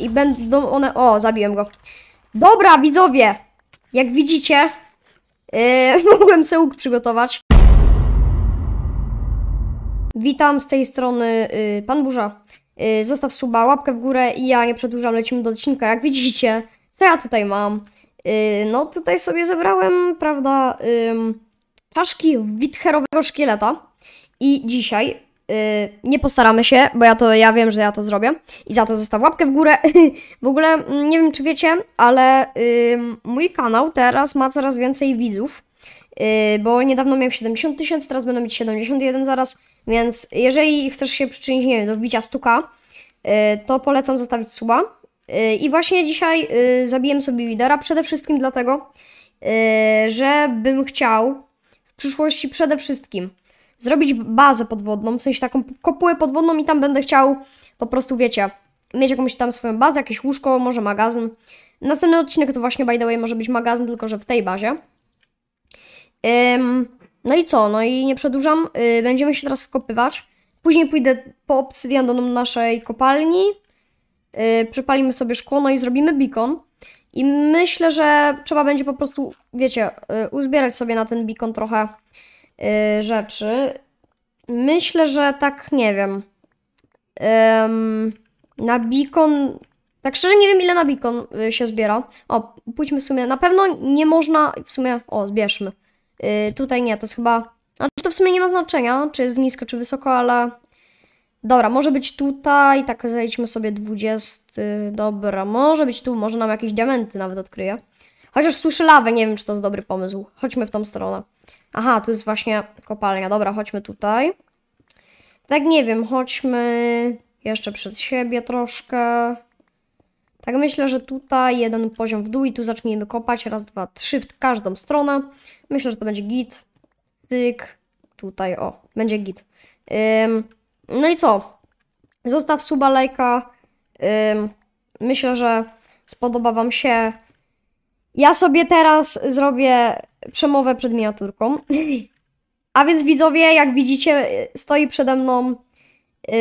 i będą one... O, zabiłem go. Dobra, widzowie! Jak widzicie, yy, mogłem sobie łuk przygotować. Witam z tej strony yy, Pan Burza. Yy, zostaw suba, łapkę w górę i ja nie przedłużam, lecimy do odcinka. Jak widzicie, co ja tutaj mam? Yy, no tutaj sobie zebrałem, prawda, yy, czaszki witcherowego szkieleta. I dzisiaj Y, nie postaramy się, bo ja to ja wiem, że ja to zrobię. I za to zostaw łapkę w górę. w ogóle mm, nie wiem, czy wiecie, ale mój kanał teraz ma coraz więcej widzów. Y, bo niedawno miałem 70 tysięcy, teraz będę mieć 71 zaraz. Więc jeżeli chcesz się przyczynić, nie wiem, do wbicia stuka, y, to polecam zostawić suba. I właśnie dzisiaj zabiłem sobie lidera przede wszystkim dlatego, że bym chciał w przyszłości przede wszystkim zrobić bazę podwodną, w sensie taką kopułę podwodną i tam będę chciał po prostu, wiecie, mieć jakąś tam swoją bazę, jakieś łóżko, może magazyn. Następny odcinek to właśnie, by the way, może być magazyn, tylko że w tej bazie. Ym, no i co? No i nie przedłużam. Yy, będziemy się teraz wkopywać. Później pójdę po obsydian do naszej kopalni. Yy, przypalimy sobie szkło, no i zrobimy beacon. I myślę, że trzeba będzie po prostu, wiecie, yy, uzbierać sobie na ten beacon trochę Y, rzeczy. Myślę, że tak, nie wiem. na Beacon... Tak szczerze nie wiem, ile na Beacon y, się zbiera. O, pójdźmy w sumie... Na pewno nie można... W sumie... O, zbierzmy. Yy, tutaj nie, to jest chyba... Znaczy to w sumie nie ma znaczenia, czy jest nisko, czy wysoko, ale... Dobra, może być tutaj, tak zejdźmy sobie 20, dobra, może być tu, może nam jakieś diamenty nawet odkryje. Chociaż słyszę lawę, nie wiem, czy to jest dobry pomysł. Chodźmy w tą stronę. Aha, tu jest właśnie kopalnia. Dobra, chodźmy tutaj. Tak, nie wiem, chodźmy jeszcze przed siebie troszkę. Tak myślę, że tutaj jeden poziom w dół i tu zaczniemy kopać. Raz, dwa, trzy w każdą stronę. Myślę, że to będzie git. Cyk. Tutaj, o, będzie git. Ym, no i co? Zostaw suba, lajka. Ym, myślę, że spodoba Wam się ja sobie teraz zrobię przemowę przed miniaturką. A więc widzowie, jak widzicie, stoi przede mną yy,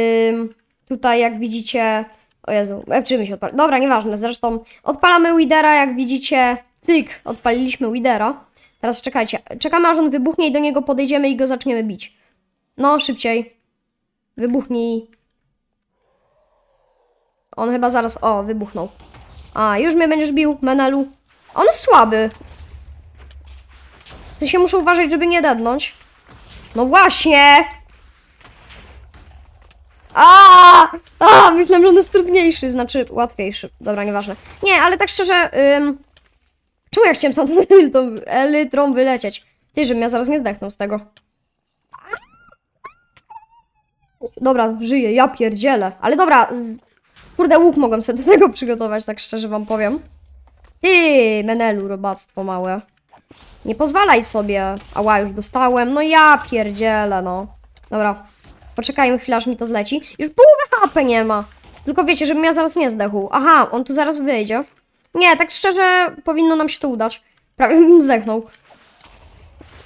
tutaj, jak widzicie... O Jezu, e, czy mi się odpali? Dobra, nieważne, zresztą odpalamy Widera, jak widzicie, cyk, odpaliliśmy Widera. Teraz czekajcie, czekamy aż on wybuchnie i do niego podejdziemy i go zaczniemy bić. No, szybciej. Wybuchnij. On chyba zaraz, o, wybuchnął. A, już mnie będziesz bił, Menelu. On jest słaby. Ty się muszę uważać, żeby nie dadnąć. No właśnie! A, a, myślałem, że on jest trudniejszy, znaczy łatwiejszy. Dobra, nieważne. Nie, ale tak szczerze, ym, czemu ja chciałem stąd tą elitrą wylecieć? Ty, żebym ja zaraz nie zdechnął z tego. Dobra, żyję, ja pierdzielę. Ale dobra, z... kurde, łuk mogłem sobie do tego przygotować, tak szczerze wam powiem. Ty, Menelu, robactwo małe. Nie pozwalaj sobie. Ała, już dostałem. No ja pierdzielę, no. Dobra. Poczekajmy chwilę, aż mi to zleci. Już połowę HP nie ma. Tylko wiecie, żebym ja zaraz nie zdechł. Aha, on tu zaraz wyjdzie. Nie, tak szczerze, powinno nam się to udać. Prawie bym zdechnął.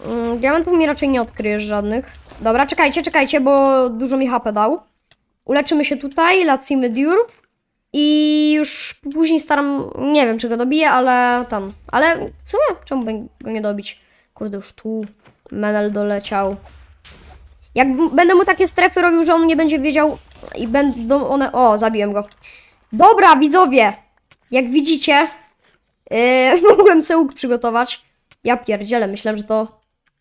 Mm, diamentów mi raczej nie odkryjesz żadnych. Dobra, czekajcie, czekajcie, bo dużo mi HP dał. Uleczymy się tutaj, lacimy Dur. I już później staram, nie wiem czy go dobiję, ale tam. Ale co czemu bym go nie dobić? Kurde, już tu Menel doleciał. Jak będę mu takie strefy robił, że on nie będzie wiedział i będą one... O, zabiłem go. Dobra, widzowie! Jak widzicie, yy, mogłem sobie łuk przygotować. Ja pierdzielę, myślałem, że to...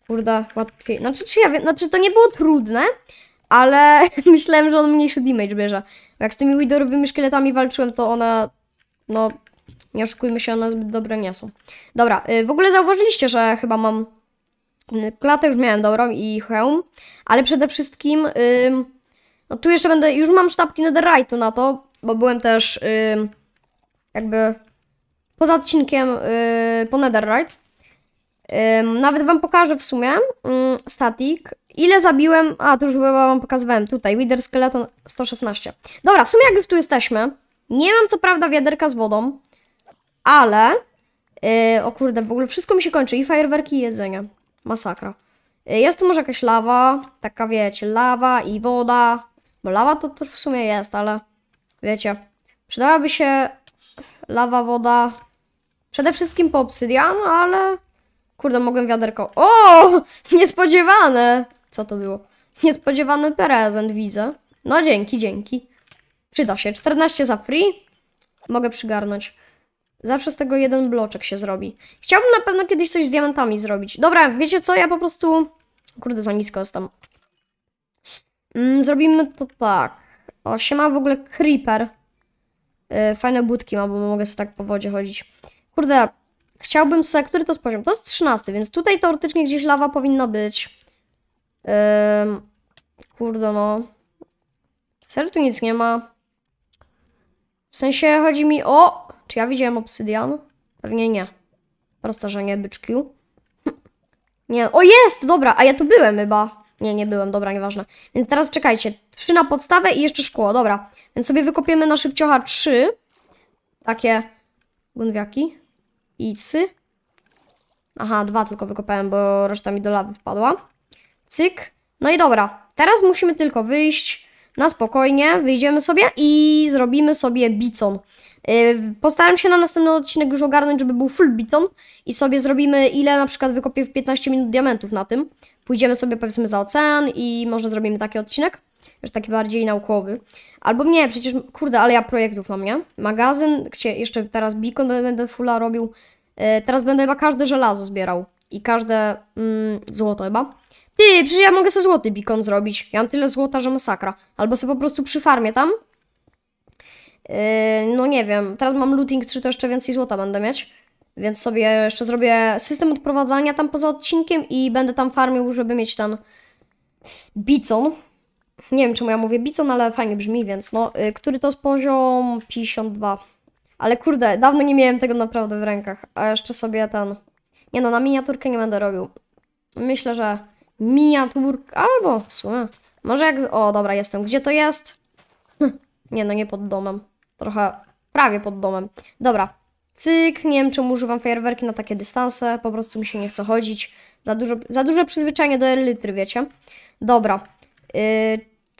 Kurde, łatwiej... Znaczy, czy ja wiem, znaczy to nie było trudne, ale myślałem, że on mniejszy damage bierze. Jak z tymi widorowymi szkieletami walczyłem, to one, no, nie oszukujmy się, one zbyt dobre nie są. Dobra, y, w ogóle zauważyliście, że chyba mam y, klatę, już miałem dobrą i hełm, ale przede wszystkim, no tu jeszcze będę, już mam sztabki netherite'u na to, bo byłem też jakby poza odcinkiem y, po netherite. Nawet wam pokażę w sumie static, Ile zabiłem? A, tu już chyba wam pokazywałem. Tutaj, Wither Skeleton 116. Dobra, w sumie jak już tu jesteśmy, nie mam co prawda wiaderka z wodą, ale... Yy, o kurde, w ogóle wszystko mi się kończy. I fajerwerki, i jedzenie. Masakra. Yy, jest tu może jakaś lawa, taka wiecie, lawa i woda. Bo lawa to, to w sumie jest, ale wiecie, przydałaby się lawa, woda, przede wszystkim po obsydian, ale... Kurde, mogłem wiaderko. O! Niespodziewane! Co to było? Niespodziewany prezent widzę. No dzięki, dzięki. Przyda się. 14 za free. Mogę przygarnąć. Zawsze z tego jeden bloczek się zrobi. Chciałbym na pewno kiedyś coś z diamentami zrobić. Dobra, wiecie co? Ja po prostu... Kurde, za nisko jestem. Mm, zrobimy to tak. O, się ma w ogóle creeper. Yy, fajne budki ma bo mogę sobie tak po wodzie chodzić. Kurde, chciałbym sobie... Który to jest poziom? To jest 13, więc tutaj teoretycznie gdzieś lawa powinna być. Ehm, kurde no. Serio tu nic nie ma. W sensie chodzi mi o... Czy ja widziałem obsydian? Pewnie nie. Prosta, że nie, nie, o jest! Dobra, a ja tu byłem chyba. Nie, nie byłem, dobra, nieważne. Więc teraz czekajcie. Trzy na podstawę i jeszcze szkło, dobra. Więc sobie wykopiemy na szybciocha trzy. Takie gunwiaki. I cy. Aha, dwa tylko wykopałem, bo reszta mi do lawy wpadła cyk. No i dobra, teraz musimy tylko wyjść na spokojnie, wyjdziemy sobie i zrobimy sobie bicon. Y, postaram się na następny odcinek już ogarnąć, żeby był full biton i sobie zrobimy ile na przykład wykopię w 15 minut diamentów na tym. Pójdziemy sobie powiedzmy za ocean i może zrobimy taki odcinek, już taki bardziej naukowy. Albo nie, przecież kurde, ale ja projektów mam, nie? Magazyn, gdzie jeszcze teraz beacon będę fulla robił. Y, teraz będę chyba każde żelazo zbierał i każde mm, złoto chyba. Ty, przecież ja mogę sobie złoty beacon zrobić. Ja mam tyle złota, że masakra. Albo sobie po prostu przy farmie tam. Yy, no nie wiem, teraz mam looting 3, to jeszcze więcej złota będę mieć. Więc sobie jeszcze zrobię system odprowadzania tam poza odcinkiem i będę tam farmił, żeby mieć ten bicon. Nie wiem, czemu ja mówię bicon, ale fajnie brzmi, więc no, yy, który to jest poziom 52. Ale kurde, dawno nie miałem tego naprawdę w rękach, a jeszcze sobie ten... Nie no, na miniaturkę nie będę robił. Myślę, że miniaturka, albo w sumie, może jak, o dobra, jestem, gdzie to jest? Hm. Nie, no nie pod domem, trochę, prawie pod domem, dobra, cyk, nie wiem czemu używam fajerwerki na takie dystanse, po prostu mi się nie chce chodzić, za, dużo, za duże przyzwyczajenie do elitry, wiecie, dobra, yy,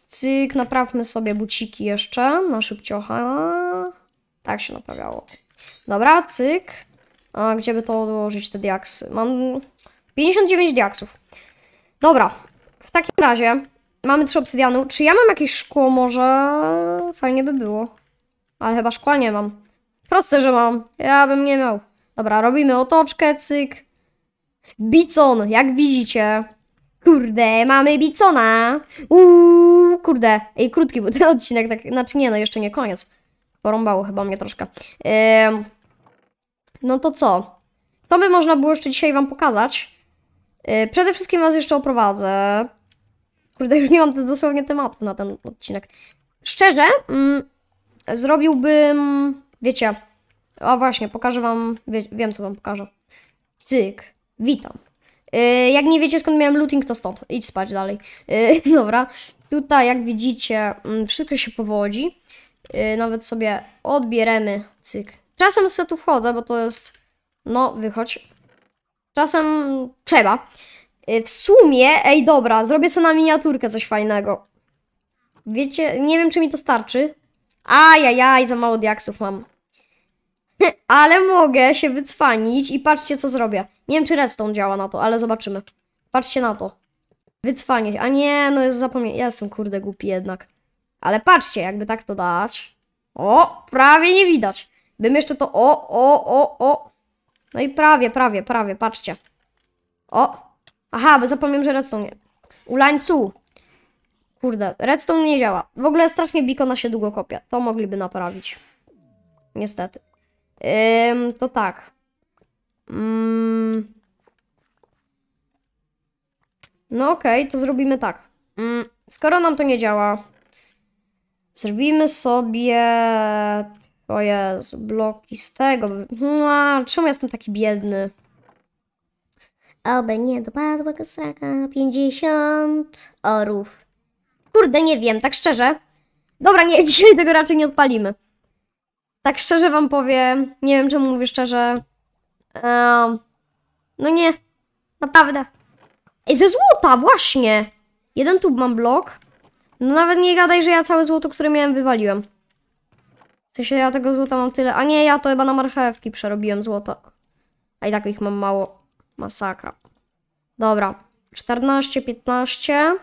cyk, naprawmy sobie buciki jeszcze, na szybciocha, tak się naprawiało, dobra, cyk, a gdzie by to odłożyć te diaksy? Mam 59 diaksów. Dobra, w takim razie mamy trzy obsydianu. Czy ja mam jakieś szkło może? Fajnie by było. Ale chyba szkła nie mam. Proste, że mam. Ja bym nie miał. Dobra, robimy otoczkę, cyk. Bicon, jak widzicie. Kurde, mamy bicona. Uuu, kurde. Ej, krótki był ten odcinek, tak, znaczy nie, no jeszcze nie koniec. Porąbało chyba mnie troszkę. Ehm, no to co? Co by można było jeszcze dzisiaj wam pokazać? E, przede wszystkim was jeszcze oprowadzę. Kurde, już nie mam dosłownie tematu na ten odcinek. Szczerze, mm, zrobiłbym... Wiecie... A właśnie, pokażę wam... Wie, wiem, co wam pokażę. Cyk. Witam. E, jak nie wiecie, skąd miałem looting, to stąd. Idź spać dalej. E, dobra. Tutaj, jak widzicie, mm, wszystko się powodzi. nawet sobie odbieremy. Cyk. Czasem z tu wchodzę, bo to jest... No, wychodź. Czasem trzeba. Y, w sumie, ej dobra, zrobię sobie na miniaturkę coś fajnego. Wiecie, nie wiem czy mi to starczy. Ajajaj, za mało diaksów mam. ale mogę się wycwanić i patrzcie co zrobię. Nie wiem czy redstone działa na to, ale zobaczymy. Patrzcie na to. Wycwanie A nie, no jest zapomnienie. Ja jestem kurde głupi jednak. Ale patrzcie, jakby tak to dać. O, prawie nie widać. Bym jeszcze to... O, o, o, o. No i prawie, prawie, prawie, patrzcie. O! Aha, bo zapomniałem, że redstone nie. su! Kurde, redstone nie działa. W ogóle strasznie bikona się długo kopia. To mogliby naprawić. Niestety. Ym, to tak. Mm. No okej, okay, to zrobimy tak. Mm, skoro nam to nie działa, zrobimy sobie o Jezu, bloki z tego. No, czemu jestem taki biedny? Oby nie dopadła go 50 orów. Kurde, nie wiem, tak szczerze. Dobra, nie, dzisiaj tego raczej nie odpalimy. Tak szczerze wam powiem, nie wiem czemu mówię szczerze. Um, no nie, naprawdę. Ej, ze złota, właśnie! Jeden tub mam blok. No nawet nie gadaj, że ja całe złoto, które miałem, wywaliłem. W sensie ja tego złota mam tyle. A nie, ja to chyba na marchewki przerobiłem złota. A i tak ich mam mało. Masakra. Dobra. 14, 15.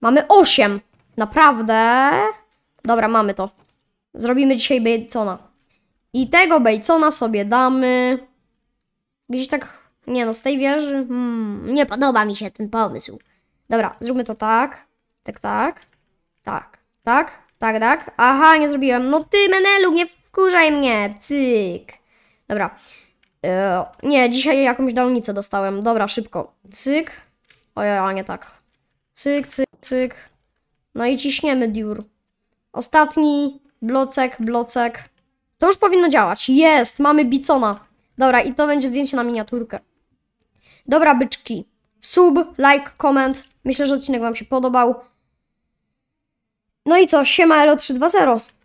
Mamy 8. Naprawdę? Dobra, mamy to. Zrobimy dzisiaj Batesona. I tego Batesona sobie damy... Gdzieś tak... Nie no, z tej wieży... Hmm, nie podoba mi się ten pomysł. Dobra, zróbmy to tak. Tak, tak. Tak, tak. Tak, tak. Aha, nie zrobiłem. No ty, Menelu, nie wkurzaj mnie. Cyk. Dobra. E, nie, dzisiaj jakąś dałnicę dostałem. Dobra, szybko. Cyk. Ojej, a nie tak. Cyk, cyk, cyk. No i ciśniemy diur. Ostatni. Blocek, blocek. To już powinno działać. Jest, mamy bicona. Dobra, i to będzie zdjęcie na miniaturkę. Dobra, byczki. Sub, like, comment. Myślę, że odcinek Wam się podobał. No i co, siema Elo 320.